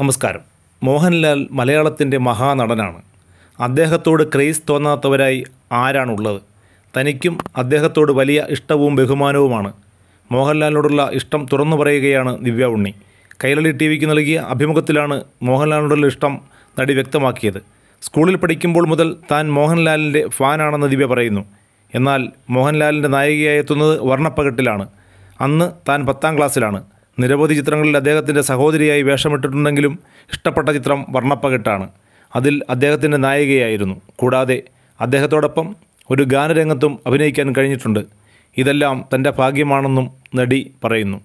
നമസ്കാരം മോഹൻലാൽ മലയാളത്തിൻ്റെ മഹാനടനാണ് അദ്ദേഹത്തോട് ക്രേസ് തോന്നാത്തവരായി ആരാണുള്ളത് തനിക്കും അദ്ദേഹത്തോട് വലിയ ഇഷ്ടവും ബഹുമാനവുമാണ് മോഹൻലാലിനോടുള്ള ഇഷ്ടം തുറന്നു പറയുകയാണ് ദിവ്യ ഉണ്ണി കൈരളി ടി വിക്ക് നൽകിയ അഭിമുഖത്തിലാണ് മോഹൻലാലിനോടുള്ള ഇഷ്ടം നടി വ്യക്തമാക്കിയത് സ്കൂളിൽ പഠിക്കുമ്പോൾ മുതൽ താൻ മോഹൻലാലിൻ്റെ ഫാനാണെന്ന് ദിവ്യ പറയുന്നു എന്നാൽ മോഹൻലാലിൻ്റെ നായികയായി എത്തുന്നത് വർണ്ണപ്പകട്ടിലാണ് അന്ന് താൻ പത്താം ക്ലാസ്സിലാണ് നിരവധി ചിത്രങ്ങളിൽ അദ്ദേഹത്തിൻ്റെ സഹോദരിയായി വേഷമിട്ടിട്ടുണ്ടെങ്കിലും ഇഷ്ടപ്പെട്ട ചിത്രം വർണ്ണപ്പകിട്ടാണ് അതിൽ അദ്ദേഹത്തിൻ്റെ നായികയായിരുന്നു കൂടാതെ അദ്ദേഹത്തോടൊപ്പം ഒരു ഗാനരംഗത്തും അഭിനയിക്കാൻ കഴിഞ്ഞിട്ടുണ്ട് ഇതെല്ലാം തൻ്റെ ഭാഗ്യമാണെന്നും നടി പറയുന്നു